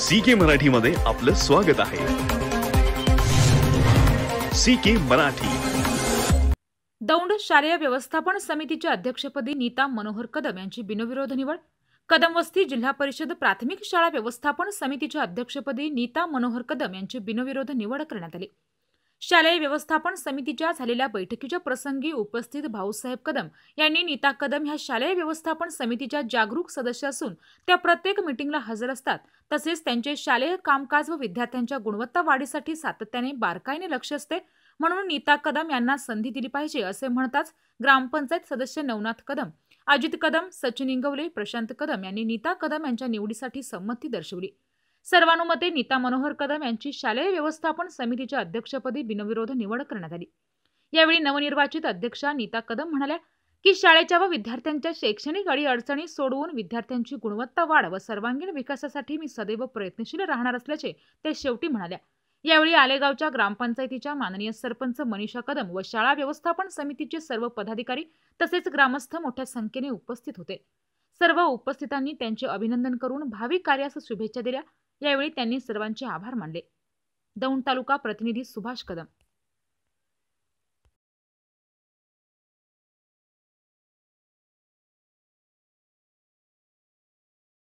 C के मध्ये आपलं स्वागत आहे सी के मराठी दौंड शालेय व्यवस्थापन समितीच्या अध्यक्षपदी नीता मनोहर कदम यांची बिनविरोध निवड कदमवस्ती जिल्हा परिषद प्राथमिक शाळा व्यवस्थापन समितीच्या अध्यक्षपदी नीता मनोहर कदम यांची बिनविरोध निवड करण्यात आली शालेय व्यवस्थापन समितीच्या झालेल्या बैठकीच्या प्रसंगी उपस्थित भाऊसाहेब कदम यांनी नीता कदम ह्या शालेय व्यवस्थापन समितीच्या जागरूक सदस्य असून त्या प्रत्येक मिटिंगला हजर असतात तसेच त्यांचे शालेय कामकाज व विद्यार्थ्यांच्या गुणवत्ता वाढीसाठी सातत्याने बारकाईने लक्ष असते म्हणून नीता कदम यांना संधी दिली पाहिजे असे म्हणताच ग्रामपंचायत सदस्य नवनाथ कदम अजित कदम सचिन इंगवले प्रशांत कदम यांनी नीता कदम यांच्या निवडीसाठी संमती दर्शवली सर्वानुमते नीता मनोहर कदम यांची शालेय व्यवस्थापन समितीच्या अध्यक्षपदी बिनविरोध निवड करण्यात आली यावेळी नवनिर्वाचित अध्यक्षा नीता कदम म्हणाल्या की शाळेच्या व विद्यार्थ्यांच्या शैक्षणिक अडचणी सोडवून विद्यार्थ्यांची गुणवत्ता वाढ व सर्वांगीण विकासासाठी मी सदैव प्रयत्नशील राहणार असल्याचे ते शेवटी म्हणाल्या यावेळी आलेगावच्या ग्रामपंचायतीच्या माननीय सरपंच मनीषा कदम व शाळा व्यवस्थापन समितीचे सर्व पदाधिकारी तसेच ग्रामस्थ मोठ्या संख्येने उपस्थित होते सर्व उपस्थितांनी त्यांचे अभिनंदन करून भावी कार्यास शुभेच्छा दिल्या यावेळी त्यांनी सर्वांचे आभार मानले दौंड तालुका प्रतिनिधी सुभाष कदम